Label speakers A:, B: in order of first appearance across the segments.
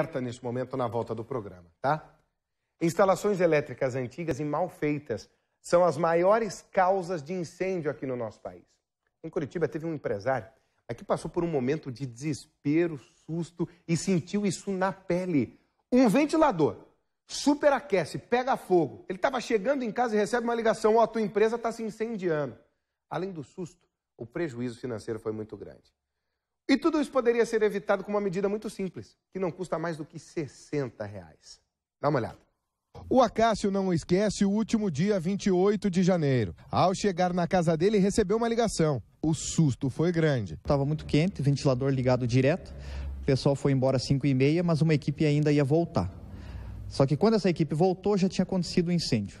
A: aberta neste momento na volta do programa, tá? Instalações elétricas antigas e mal feitas são as maiores causas de incêndio aqui no nosso país. Em Curitiba teve um empresário que passou por um momento de desespero, susto e sentiu isso na pele. Um ventilador superaquece, pega fogo. Ele estava chegando em casa e recebe uma ligação: ó, oh, tua empresa está se incendiando. Além do susto, o prejuízo financeiro foi muito grande. E tudo isso poderia ser evitado com uma medida muito simples, que não custa mais do que 60 reais. Dá uma olhada. O Acácio não
B: esquece o último dia 28 de janeiro. Ao chegar na casa dele, recebeu uma ligação. O susto foi grande. Estava muito quente, ventilador ligado direto. O pessoal foi embora às 5 e meia, mas uma equipe ainda ia voltar. Só que quando essa equipe voltou, já tinha acontecido o um incêndio.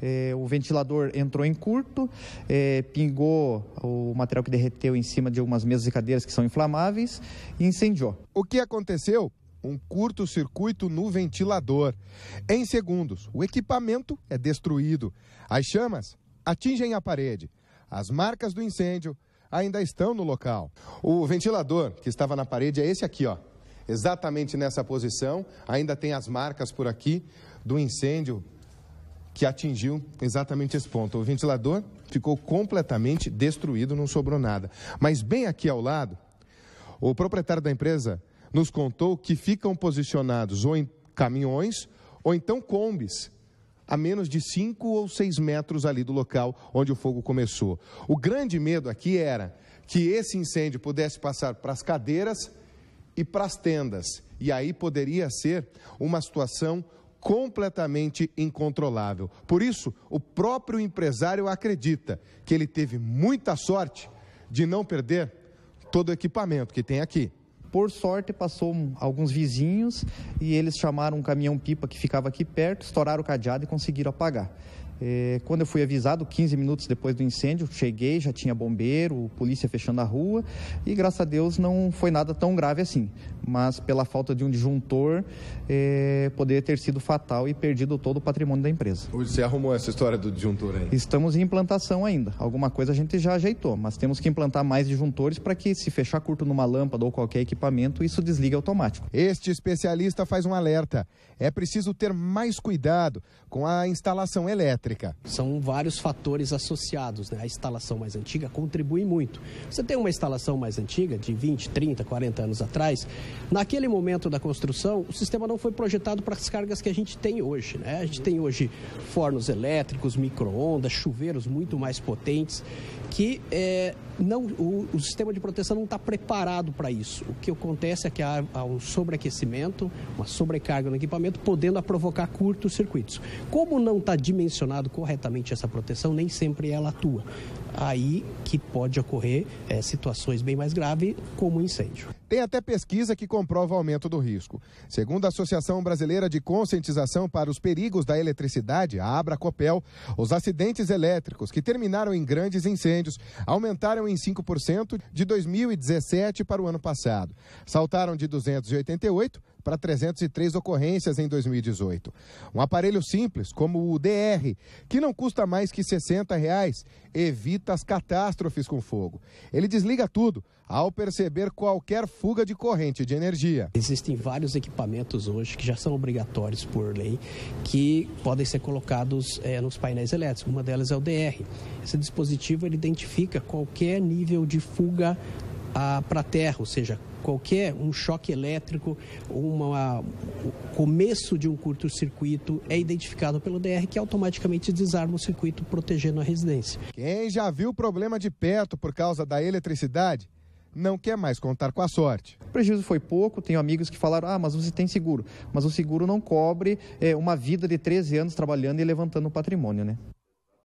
B: É, o ventilador entrou em curto, é, pingou o material que derreteu em cima de algumas mesas e cadeiras que são inflamáveis e incendiou. O que aconteceu? Um curto-circuito no ventilador. Em segundos, o equipamento
A: é destruído. As chamas atingem a parede. As marcas do incêndio ainda estão no local. O ventilador que estava na parede é esse aqui, ó. Exatamente nessa posição, ainda tem as marcas por aqui do incêndio que atingiu exatamente esse ponto. O ventilador ficou completamente destruído, não sobrou nada. Mas bem aqui ao lado, o proprietário da empresa nos contou que ficam posicionados ou em caminhões ou então combis a menos de 5 ou 6 metros ali do local onde o fogo começou. O grande medo aqui era que esse incêndio pudesse passar para as cadeiras e para as tendas. E aí poderia ser uma situação completamente incontrolável. Por isso, o próprio empresário acredita que ele teve muita sorte
B: de não perder todo o equipamento que tem aqui. Por sorte, passou alguns vizinhos e eles chamaram um caminhão-pipa que ficava aqui perto, estouraram o cadeado e conseguiram apagar. Eh, quando eu fui avisado, 15 minutos depois do incêndio, cheguei, já tinha bombeiro, polícia fechando a rua e graças a Deus não foi nada tão grave assim. Mas pela falta de um disjuntor, eh, poderia ter sido fatal e perdido todo o patrimônio da empresa.
A: Hoje você arrumou essa história do disjuntor aí?
B: Estamos em implantação ainda. Alguma coisa a gente já ajeitou, mas temos que implantar mais disjuntores para que, se fechar curto numa lâmpada ou qualquer equipamento, isso desliga automático. Este especialista faz um alerta. É preciso ter mais cuidado com a
C: instalação elétrica elétrica. São vários fatores associados. Né? A instalação mais antiga contribui muito. Você tem uma instalação mais antiga, de 20, 30, 40 anos atrás, naquele momento da construção, o sistema não foi projetado para as cargas que a gente tem hoje. Né? A gente tem hoje fornos elétricos, micro-ondas, chuveiros muito mais potentes, que é, não, o, o, sistema de proteção não está preparado para isso. O que acontece é que há, há um sobreaquecimento, uma sobrecarga no equipamento, podendo provocar curtos circuitos. Como não está dimensionado corretamente essa proteção, nem sempre ela atua. Aí que pode ocorrer é, situações bem mais graves, como incêndio. Tem até pesquisa que comprova o
A: aumento do risco. Segundo a Associação Brasileira de Conscientização para os Perigos da Eletricidade, a Abracopel, os acidentes elétricos que terminaram em grandes incêndios aumentaram em 5% de 2017 para o ano passado. Saltaram de 288 para 303 ocorrências em 2018. Um aparelho simples, como o DR, que não custa mais que 60 reais, evita as catástrofes com fogo. Ele desliga tudo ao perceber qualquer fuga de corrente de energia.
C: Existem vários equipamentos hoje que já são obrigatórios por lei, que podem ser colocados é, nos painéis elétricos. Uma delas é o DR. Esse dispositivo ele identifica qualquer nível de fuga ah, para a terra, ou seja, qualquer um choque elétrico, uma, começo de um curto-circuito é identificado pelo DR que automaticamente desarma o circuito protegendo a residência. Quem já viu o problema de perto
A: por
B: causa da eletricidade não quer mais contar com a sorte. O prejuízo foi pouco, tenho amigos que falaram, ah, mas você tem seguro. Mas o seguro não cobre é, uma vida de 13 anos trabalhando e levantando patrimônio, né?